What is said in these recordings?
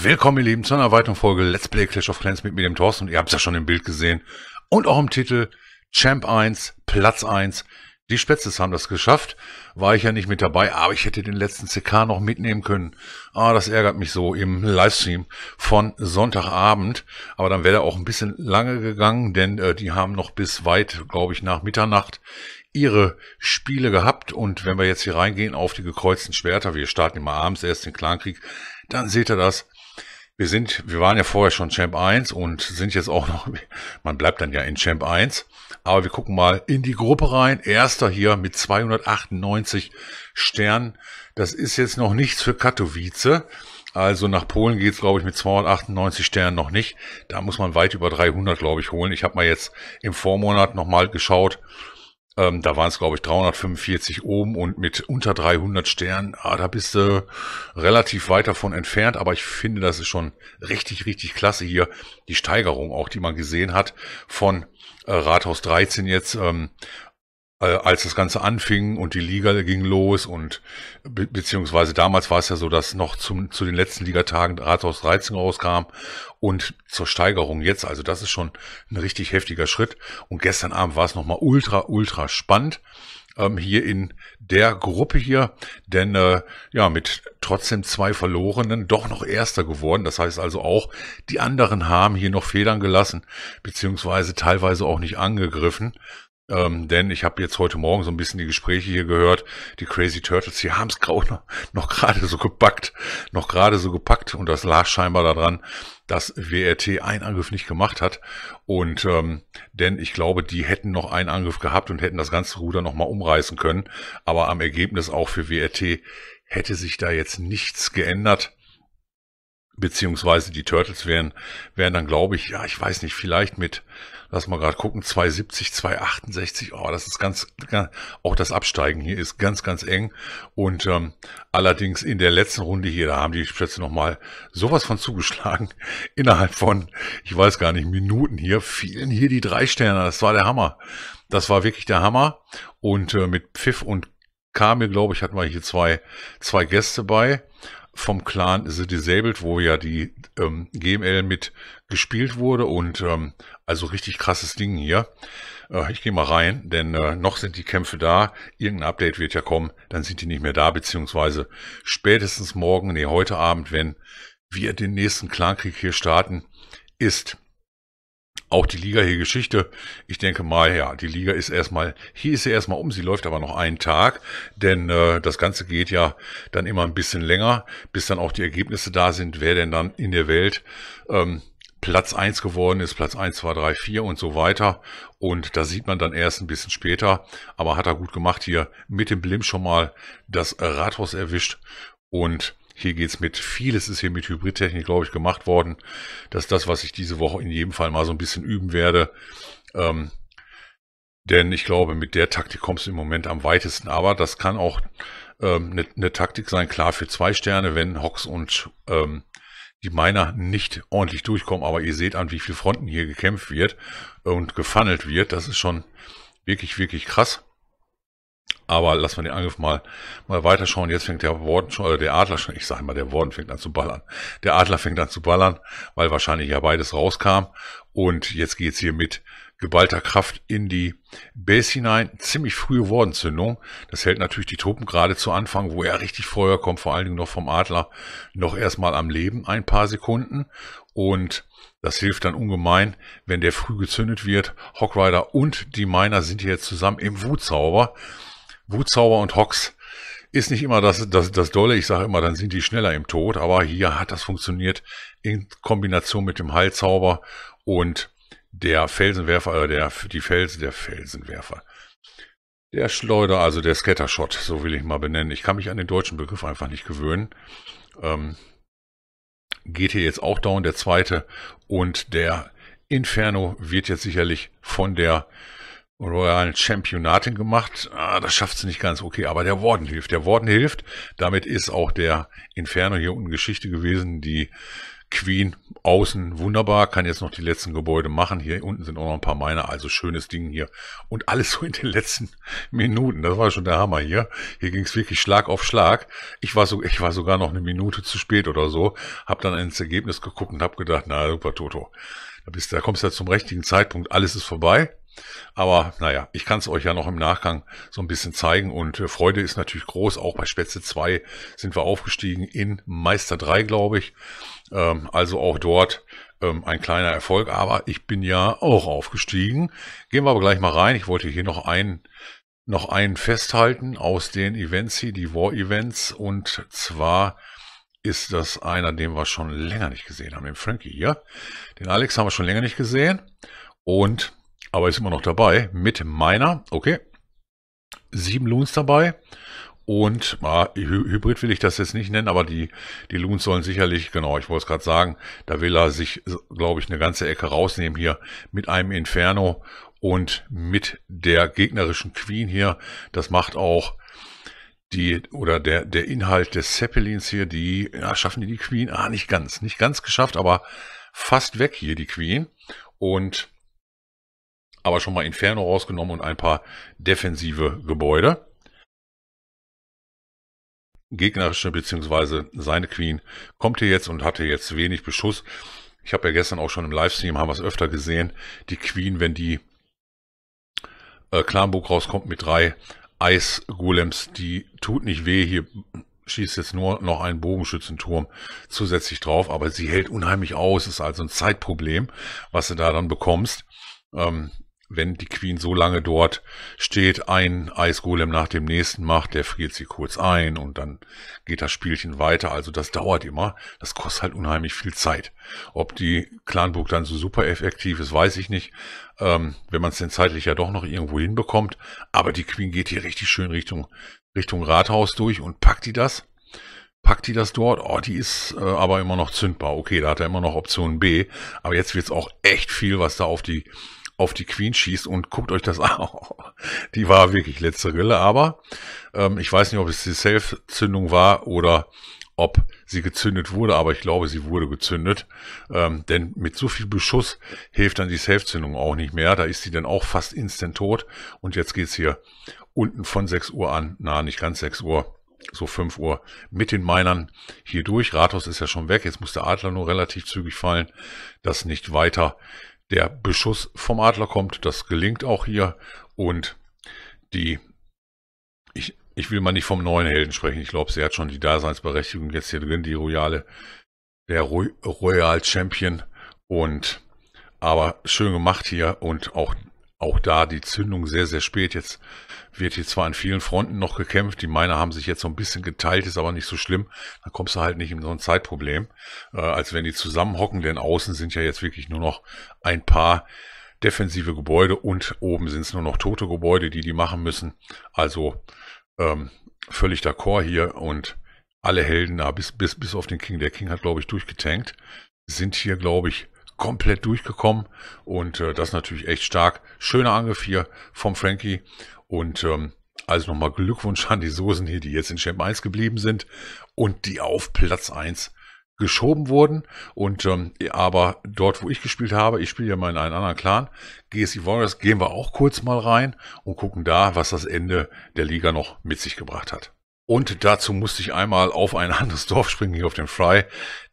Willkommen, ihr Lieben, zu einer weiteren Folge Let's Play Clash of Clans mit mir, dem Thorsten. Und ihr habt es ja schon im Bild gesehen. Und auch im Titel Champ 1, Platz 1. Die Spätzes haben das geschafft. War ich ja nicht mit dabei, aber ich hätte den letzten CK noch mitnehmen können. Ah, das ärgert mich so im Livestream von Sonntagabend. Aber dann wäre er auch ein bisschen lange gegangen, denn äh, die haben noch bis weit, glaube ich, nach Mitternacht ihre Spiele gehabt. Und wenn wir jetzt hier reingehen auf die gekreuzten Schwerter, wir starten immer abends erst den Clankrieg, dann seht ihr das. Wir sind, wir waren ja vorher schon Champ 1 und sind jetzt auch noch, man bleibt dann ja in Champ 1. Aber wir gucken mal in die Gruppe rein. Erster hier mit 298 Sternen. Das ist jetzt noch nichts für Katowice. Also nach Polen geht's, glaube ich, mit 298 Sternen noch nicht. Da muss man weit über 300, glaube ich, holen. Ich habe mal jetzt im Vormonat nochmal geschaut ähm, da waren es, glaube ich, 345 oben und mit unter 300 Sternen. Ah, da bist du relativ weit davon entfernt, aber ich finde, das ist schon richtig, richtig klasse hier. Die Steigerung auch, die man gesehen hat von äh, Rathaus 13 jetzt ähm, äh, als das Ganze anfing und die Liga ging los und be beziehungsweise damals war es ja so, dass noch zum, zu den letzten Ligatagen Rathaus 13 rauskam und zur Steigerung jetzt, also das ist schon ein richtig heftiger Schritt und gestern Abend war es nochmal ultra, ultra spannend ähm, hier in der Gruppe hier, denn äh, ja, mit trotzdem zwei Verlorenen doch noch Erster geworden, das heißt also auch, die anderen haben hier noch Federn gelassen, beziehungsweise teilweise auch nicht angegriffen ähm, denn ich habe jetzt heute Morgen so ein bisschen die Gespräche hier gehört. Die Crazy Turtles, die haben es noch, noch gerade so gepackt. Noch gerade so gepackt. Und das lag scheinbar daran, dass WRT einen Angriff nicht gemacht hat. Und ähm, denn ich glaube, die hätten noch einen Angriff gehabt und hätten das ganze Ruder nochmal umreißen können. Aber am Ergebnis auch für WRT hätte sich da jetzt nichts geändert beziehungsweise die Turtles wären, wären dann, glaube ich, ja, ich weiß nicht, vielleicht mit, lass mal gerade gucken, 270, 268, oh, das ist ganz, auch das Absteigen hier ist ganz, ganz eng. Und ähm, allerdings in der letzten Runde hier, da haben die Plätze nochmal sowas von zugeschlagen, innerhalb von, ich weiß gar nicht, Minuten hier, fielen hier die drei Sterne, das war der Hammer. Das war wirklich der Hammer. Und äh, mit Pfiff und Kamil, glaube ich, hatten wir hier zwei, zwei Gäste bei vom Clan The Disabled, wo ja die ähm, GML mit gespielt wurde und ähm, also richtig krasses Ding hier. Äh, ich gehe mal rein, denn äh, noch sind die Kämpfe da. Irgendein Update wird ja kommen, dann sind die nicht mehr da, beziehungsweise spätestens morgen, nee, heute Abend, wenn wir den nächsten Clankrieg hier starten, ist auch die Liga hier Geschichte. Ich denke mal, ja, die Liga ist erstmal, hier ist sie erstmal um, sie läuft aber noch einen Tag, denn äh, das Ganze geht ja dann immer ein bisschen länger, bis dann auch die Ergebnisse da sind, wer denn dann in der Welt ähm, Platz eins geworden ist, Platz eins, zwei, drei, vier und so weiter. Und da sieht man dann erst ein bisschen später, aber hat er gut gemacht hier mit dem Blim schon mal das Rathaus erwischt und hier geht es mit, vieles ist hier mit Hybridtechnik, glaube ich, gemacht worden. Das ist das, was ich diese Woche in jedem Fall mal so ein bisschen üben werde. Ähm, denn ich glaube, mit der Taktik kommst du im Moment am weitesten. Aber das kann auch ähm, eine, ne Taktik sein, klar, für zwei Sterne, wenn Hawks und ähm, die Miner nicht ordentlich durchkommen. Aber ihr seht an, wie viel Fronten hier gekämpft wird und gefunnelt wird. Das ist schon wirklich, wirklich krass. Aber lass mal den Angriff mal, mal weiterschauen. Jetzt fängt der Warden schon, oder der Adler schon, ich sage mal, der Warden fängt an zu ballern. Der Adler fängt an zu ballern, weil wahrscheinlich ja beides rauskam. Und jetzt geht's hier mit geballter Kraft in die Base hinein. Ziemlich frühe Wardenzündung. Das hält natürlich die Truppen gerade zu Anfang, wo er richtig Feuer kommt, vor allen Dingen noch vom Adler, noch erstmal am Leben ein paar Sekunden. Und das hilft dann ungemein, wenn der früh gezündet wird. Hawkrider und die Miner sind hier jetzt zusammen im Wutzauber. Wutzauber und Hox ist nicht immer das, das, das Dolle. Ich sage immer, dann sind die schneller im Tod. Aber hier hat das funktioniert in Kombination mit dem Heilzauber und der Felsenwerfer, oder äh, der, die Felsen, der Felsenwerfer. Der Schleuder, also der Scattershot, so will ich mal benennen. Ich kann mich an den deutschen Begriff einfach nicht gewöhnen. Ähm, geht hier jetzt auch down, der zweite. Und der Inferno wird jetzt sicherlich von der Royalen Championatin gemacht. Ah, das schafft sie nicht ganz. Okay, aber der Warden hilft. Der Warden hilft. Damit ist auch der Inferno hier unten Geschichte gewesen. Die Queen außen wunderbar, kann jetzt noch die letzten Gebäude machen. Hier unten sind auch noch ein paar Miner, also schönes Ding hier. Und alles so in den letzten Minuten. Das war schon der Hammer hier. Hier ging es wirklich Schlag auf Schlag. Ich war, so, ich war sogar noch eine Minute zu spät oder so. Hab dann ins Ergebnis geguckt und hab gedacht, na super Toto. Da, bist, da kommst du ja zum richtigen Zeitpunkt, alles ist vorbei. Aber naja, ich kann es euch ja noch im Nachgang so ein bisschen zeigen und äh, Freude ist natürlich groß. Auch bei Spätze 2 sind wir aufgestiegen in Meister 3, glaube ich. Ähm, also auch dort ähm, ein kleiner Erfolg, aber ich bin ja auch aufgestiegen. Gehen wir aber gleich mal rein. Ich wollte hier noch einen noch einen festhalten aus den Events hier, die War Events und zwar ist das einer, den wir schon länger nicht gesehen haben, den Frankie hier. Den Alex haben wir schon länger nicht gesehen und aber ist immer noch dabei mit meiner, okay, sieben Loons dabei und ah, Hybrid will ich das jetzt nicht nennen, aber die, die Loons sollen sicherlich, genau, ich wollte es gerade sagen, da will er sich, äh, glaube ich, eine ganze Ecke rausnehmen hier mit einem Inferno und mit der gegnerischen Queen hier. Das macht auch die, oder der, der Inhalt des Zeppelins hier, die, ja, schaffen die die Queen? Ah, nicht ganz, nicht ganz geschafft, aber fast weg hier die Queen und aber schon mal Inferno rausgenommen und ein paar defensive Gebäude. Gegnerische bzw. seine Queen kommt hier jetzt und hatte jetzt wenig Beschuss. Ich habe ja gestern auch schon im Livestream, haben wir es öfter gesehen, die Queen, wenn die äh, Klanburg rauskommt mit drei Eisgolems, die tut nicht weh. Hier schießt jetzt nur noch ein Bogenschützenturm zusätzlich drauf, aber sie hält unheimlich aus. Ist also ein Zeitproblem, was du da dann bekommst. Ähm, wenn die Queen so lange dort steht, ein Eisgolem nach dem nächsten macht, der friert sie kurz ein und dann geht das Spielchen weiter. Also das dauert immer. Das kostet halt unheimlich viel Zeit. Ob die Clanburg dann so super effektiv ist, weiß ich nicht. Ähm, wenn man es denn zeitlich ja doch noch irgendwo hinbekommt. Aber die Queen geht hier richtig schön Richtung, Richtung Rathaus durch und packt die das. Packt die das dort? Oh, die ist äh, aber immer noch zündbar. Okay, da hat er immer noch Option B. Aber jetzt wird's auch echt viel, was da auf die auf die Queen schießt und guckt euch das an. Die war wirklich letzte Rille, aber ähm, ich weiß nicht, ob es die Self-Zündung war oder ob sie gezündet wurde, aber ich glaube, sie wurde gezündet. Ähm, denn mit so viel Beschuss hilft dann die Self-Zündung auch nicht mehr. Da ist sie dann auch fast instant tot. Und jetzt geht's hier unten von 6 Uhr an, na, nicht ganz 6 Uhr, so 5 Uhr, mit den Minern hier durch. Rathaus ist ja schon weg, jetzt muss der Adler nur relativ zügig fallen, dass nicht weiter der Beschuss vom Adler kommt. Das gelingt auch hier. Und die, ich, ich will mal nicht vom neuen Helden sprechen. Ich glaube, sie hat schon die Daseinsberechtigung jetzt hier drin, die Royale, der Royal Champion. Und aber schön gemacht hier und auch auch da die Zündung sehr, sehr spät. Jetzt wird hier zwar an vielen Fronten noch gekämpft, die Miner haben sich jetzt so ein bisschen geteilt, ist aber nicht so schlimm. Da kommst du halt nicht in so ein Zeitproblem, äh, als wenn die zusammenhocken, denn außen sind ja jetzt wirklich nur noch ein paar defensive Gebäude und oben sind es nur noch tote Gebäude, die die machen müssen. Also ähm, völlig d'accord hier und alle Helden, da, bis, bis, bis auf den King, der King hat, glaube ich, durchgetankt, sind hier, glaube ich, komplett durchgekommen und äh, das ist natürlich echt stark. Schöner Angriff hier vom Frankie und ähm, also nochmal Glückwunsch an die Soßen hier, die jetzt in Champ 1 geblieben sind und die auf Platz 1 geschoben wurden. Und ähm, aber dort, wo ich gespielt habe, ich spiele ja mal in einen anderen Clan, GSC Warriors, gehen wir auch kurz mal rein und gucken da, was das Ende der Liga noch mit sich gebracht hat. Und dazu musste ich einmal auf ein anderes Dorf springen, hier auf den Fry.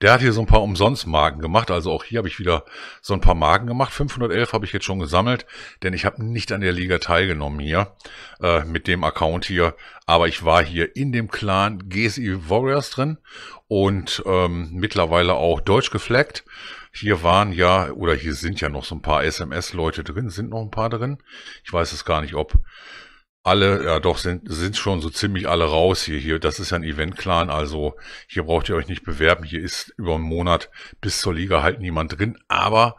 Der hat hier so ein paar Umsonstmarken gemacht. Also auch hier habe ich wieder so ein paar Marken gemacht. 511 habe ich jetzt schon gesammelt, denn ich habe nicht an der Liga teilgenommen hier äh, mit dem Account hier. Aber ich war hier in dem Clan GSI Warriors drin und ähm, mittlerweile auch deutsch gefleckt. Hier waren ja, oder hier sind ja noch so ein paar SMS-Leute drin, sind noch ein paar drin. Ich weiß es gar nicht, ob alle, ja doch, sind, sind schon so ziemlich alle raus hier. Hier, das ist ja ein Event-Clan, also hier braucht ihr euch nicht bewerben. Hier ist über einen Monat bis zur Liga halt niemand drin, aber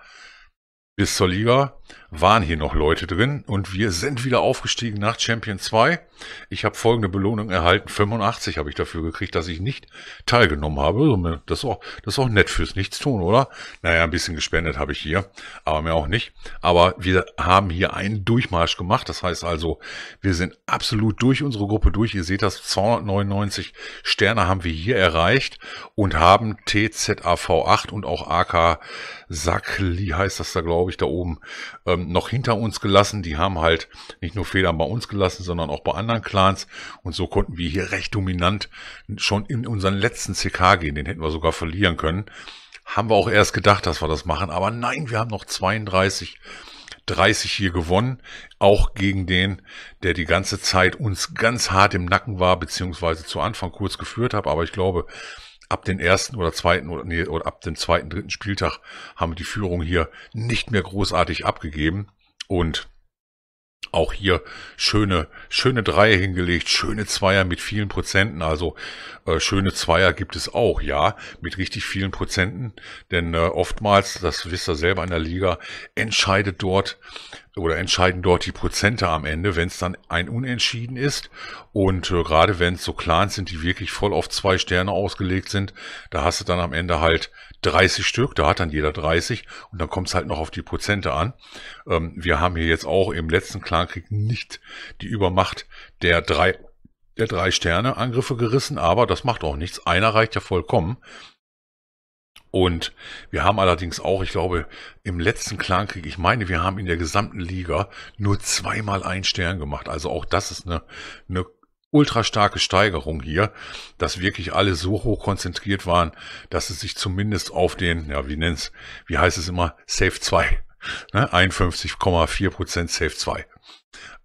bis zur Liga waren hier noch Leute drin und wir sind wieder aufgestiegen nach Champion 2. Ich habe folgende Belohnung erhalten, 85 habe ich dafür gekriegt, dass ich nicht teilgenommen habe. Das ist auch, das ist auch nett fürs Nichtstun, oder? Naja, ein bisschen gespendet habe ich hier, aber mehr auch nicht. Aber wir haben hier einen Durchmarsch gemacht, das heißt also, wir sind absolut durch unsere Gruppe durch. Ihr seht das, 299 Sterne haben wir hier erreicht und haben TZAV8 und auch AK Sackli heißt das da, glaube ich, da oben ähm, noch hinter uns gelassen. Die haben halt nicht nur Federn bei uns gelassen, sondern auch bei anderen Clans. Und so konnten wir hier recht dominant schon in unseren letzten CK gehen. Den hätten wir sogar verlieren können. Haben wir auch erst gedacht, dass wir das machen. Aber nein, wir haben noch 32. 30 hier gewonnen, auch gegen den, der die ganze Zeit uns ganz hart im Nacken war, beziehungsweise zu Anfang kurz geführt hat. Aber ich glaube, ab den ersten oder zweiten oder, nee, oder ab dem zweiten, dritten Spieltag haben wir die Führung hier nicht mehr großartig abgegeben und auch hier schöne, schöne Dreier hingelegt, schöne Zweier mit vielen Prozenten. Also äh, schöne Zweier gibt es auch, ja, mit richtig vielen Prozenten. Denn äh, oftmals, das wisst ihr selber in der Liga, entscheidet dort oder entscheiden dort die Prozente am Ende, wenn es dann ein Unentschieden ist. Und äh, gerade wenn es so Clans sind, die wirklich voll auf zwei Sterne ausgelegt sind, da hast du dann am Ende halt 30 Stück, da hat dann jeder 30 und dann kommt es halt noch auf die Prozente an. Ähm, wir haben hier jetzt auch im letzten Clankrieg nicht die Übermacht der drei der drei Sterne Angriffe gerissen, aber das macht auch nichts. Einer reicht ja vollkommen. Und wir haben allerdings auch, ich glaube, im letzten Clankrieg, ich meine, wir haben in der gesamten Liga nur zweimal einen Stern gemacht. Also auch das ist eine, eine ultra starke Steigerung hier, dass wirklich alle so hoch konzentriert waren, dass es sich zumindest auf den, ja, wie nennt's, wie heißt es immer, Safe 2, ne, 51,4% Safe 2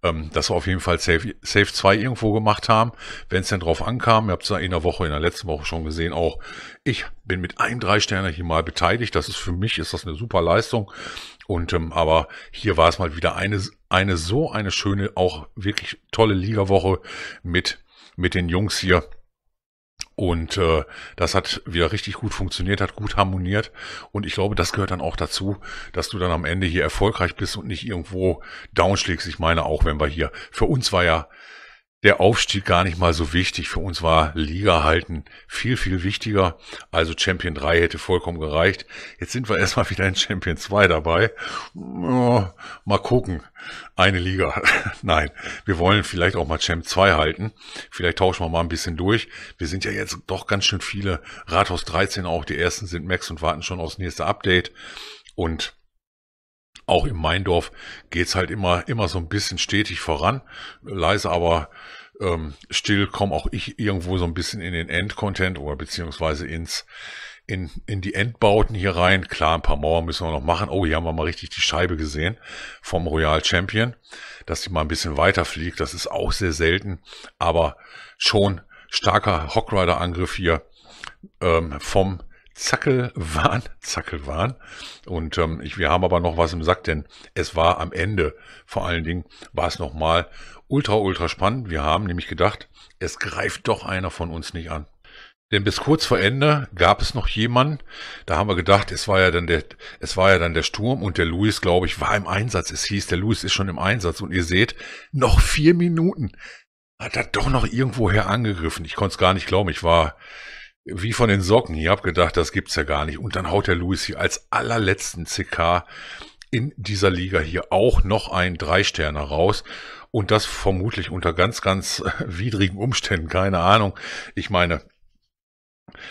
ähm, das wir auf jeden Fall Safe, Safe 2 irgendwo gemacht haben. Wenn es denn drauf ankam, ihr habt es in der Woche, in der letzten Woche schon gesehen, auch ich bin mit einem Drei-Sterner hier mal beteiligt. Das ist für mich, ist das eine super Leistung. Und ähm, aber hier war es mal wieder eine, eine so eine schöne, auch wirklich tolle Ligawoche mit, mit den Jungs hier. Und äh, das hat wieder richtig gut funktioniert, hat gut harmoniert. Und ich glaube, das gehört dann auch dazu, dass du dann am Ende hier erfolgreich bist und nicht irgendwo downschlägst. Ich meine, auch wenn wir hier, für uns war ja der Aufstieg gar nicht mal so wichtig. Für uns war Liga halten viel, viel wichtiger. Also Champion 3 hätte vollkommen gereicht. Jetzt sind wir erstmal wieder in Champion 2 dabei. mal gucken. Eine Liga. Nein, wir wollen vielleicht auch mal Champ 2 halten. Vielleicht tauschen wir mal ein bisschen durch. Wir sind ja jetzt doch ganz schön viele. Rathaus 13 auch. Die ersten sind Max und warten schon aufs nächste Update. Und auch im Meindorf geht es halt immer, immer so ein bisschen stetig voran, leise aber ähm, still komme auch ich irgendwo so ein bisschen in den Endcontent oder beziehungsweise ins, in, in die Endbauten hier rein. Klar, ein paar Mauern müssen wir noch machen. Oh, hier haben wir mal richtig die Scheibe gesehen vom Royal Champion, dass die mal ein bisschen weiter fliegt. Das ist auch sehr selten, aber schon starker Hockrider-Angriff hier ähm, vom Zackelwahn, Zackelwahn. Und ähm, ich, wir haben aber noch was im Sack, denn es war am Ende, vor allen Dingen war es nochmal ultra, ultra spannend. Wir haben nämlich gedacht, es greift doch einer von uns nicht an. Denn bis kurz vor Ende gab es noch jemanden, da haben wir gedacht, es war ja dann der, es war ja dann der Sturm und der Luis, glaube ich, war im Einsatz. Es hieß, der Luis ist schon im Einsatz und ihr seht, noch vier Minuten hat er doch noch irgendwoher angegriffen. Ich konnte es gar nicht glauben. Ich war, wie von den Socken. Ich habe gedacht, das gibt's ja gar nicht. Und dann haut der Luis hier als allerletzten CK in dieser Liga hier auch noch ein drei Dreisterner raus. Und das vermutlich unter ganz, ganz äh, widrigen Umständen. Keine Ahnung. Ich meine,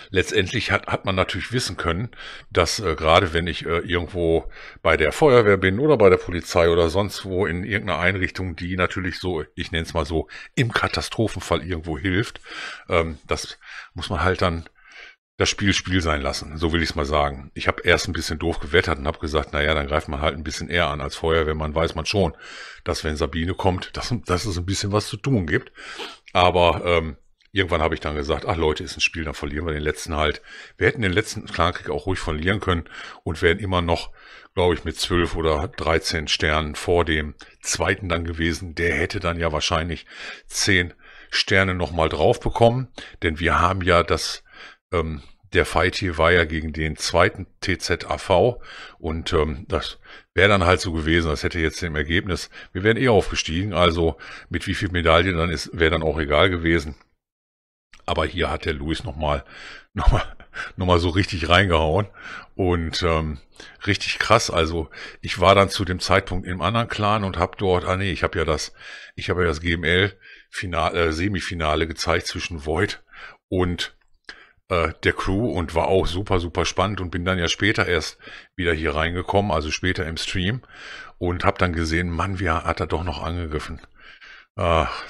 Letztendlich hat, hat man natürlich wissen können, dass äh, gerade wenn ich äh, irgendwo bei der Feuerwehr bin oder bei der Polizei oder sonst wo in irgendeiner Einrichtung, die natürlich so, ich nenne es mal so, im Katastrophenfall irgendwo hilft, ähm, das muss man halt dann das Spiel Spiel sein lassen, so will ich es mal sagen. Ich habe erst ein bisschen doof gewettert und habe gesagt, naja, dann greift man halt ein bisschen eher an als vorher, man weiß man schon, dass wenn Sabine kommt, dass, dass es ein bisschen was zu tun gibt. Aber ähm, Irgendwann habe ich dann gesagt, ach Leute, ist ein Spiel, dann verlieren wir den letzten halt. Wir hätten den letzten Klankrieg auch ruhig verlieren können und wären immer noch, glaube ich, mit zwölf oder dreizehn Sternen vor dem zweiten dann gewesen. Der hätte dann ja wahrscheinlich zehn Sterne nochmal drauf bekommen, denn wir haben ja das, ähm, der Fight hier war ja gegen den zweiten TZAV und ähm, das wäre dann halt so gewesen, das hätte jetzt im Ergebnis, wir wären eh aufgestiegen, also mit wie viel Medaillen dann ist, wäre dann auch egal gewesen. Aber hier hat der Louis nochmal noch mal, noch mal so richtig reingehauen. Und ähm, richtig krass. Also ich war dann zu dem Zeitpunkt im anderen Clan und habe dort, ah nee, ich habe ja das, ich habe ja das GML Finale, äh, Semifinale gezeigt zwischen Void und äh, der Crew und war auch super, super spannend und bin dann ja später erst wieder hier reingekommen, also später im Stream und habe dann gesehen, Mann, wie hat er doch noch angegriffen. Ach,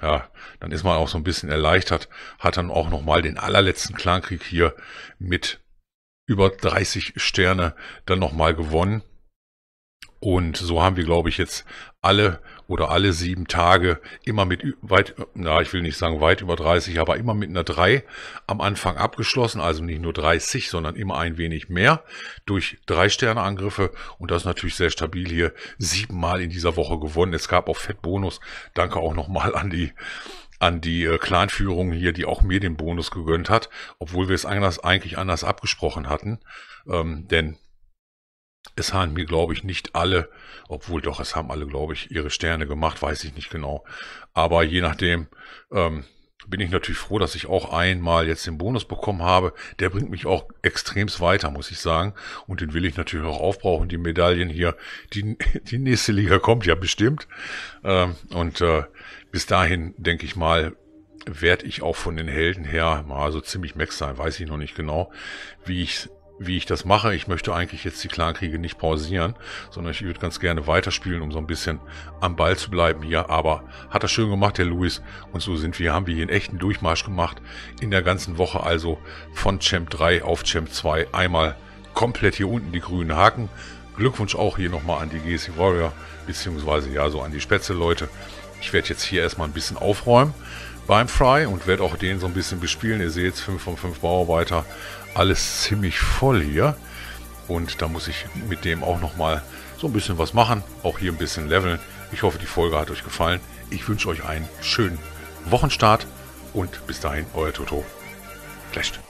ja, dann ist man auch so ein bisschen erleichtert, hat dann auch nochmal den allerletzten Clankrieg hier mit über 30 Sterne dann nochmal gewonnen. Und so haben wir, glaube ich, jetzt alle oder alle sieben Tage immer mit weit, na, ich will nicht sagen weit über 30, aber immer mit einer 3 am Anfang abgeschlossen. Also nicht nur 30, sondern immer ein wenig mehr durch drei Sterne Angriffe. Und das ist natürlich sehr stabil hier. Siebenmal in dieser Woche gewonnen. Es gab auch Fettbonus. Danke auch nochmal an die, an die äh, Clanführung hier, die auch mir den Bonus gegönnt hat, obwohl wir es anders, eigentlich anders abgesprochen hatten. Ähm, denn es haben mir, glaube ich, nicht alle, obwohl doch, es haben alle, glaube ich, ihre Sterne gemacht, weiß ich nicht genau. Aber je nachdem ähm, bin ich natürlich froh, dass ich auch einmal jetzt den Bonus bekommen habe. Der bringt mich auch extremst weiter, muss ich sagen. Und den will ich natürlich auch aufbrauchen, die Medaillen hier. Die, die nächste Liga kommt ja bestimmt. Ähm, und äh, bis dahin, denke ich mal, werde ich auch von den Helden her mal so ziemlich max sein, weiß ich noch nicht genau, wie ich wie ich das mache. Ich möchte eigentlich jetzt die Clankriege nicht pausieren, sondern ich würde ganz gerne weiterspielen, um so ein bisschen am Ball zu bleiben hier. Aber hat er schön gemacht, der Luis. Und so sind wir, haben wir hier einen echten Durchmarsch gemacht in der ganzen Woche. Also von Champ 3 auf Champ 2 einmal komplett hier unten die grünen Haken. Glückwunsch auch hier nochmal an die GC Warrior, beziehungsweise ja, so an die Spätzle-Leute. Ich werde jetzt hier erstmal ein bisschen aufräumen beim Fry und werde auch den so ein bisschen bespielen. Ihr seht es, 5 von 5 Bauarbeiter alles ziemlich voll hier. Und da muss ich mit dem auch nochmal so ein bisschen was machen. Auch hier ein bisschen leveln. Ich hoffe, die Folge hat euch gefallen. Ich wünsche euch einen schönen Wochenstart und bis dahin, euer Toto. Clasht.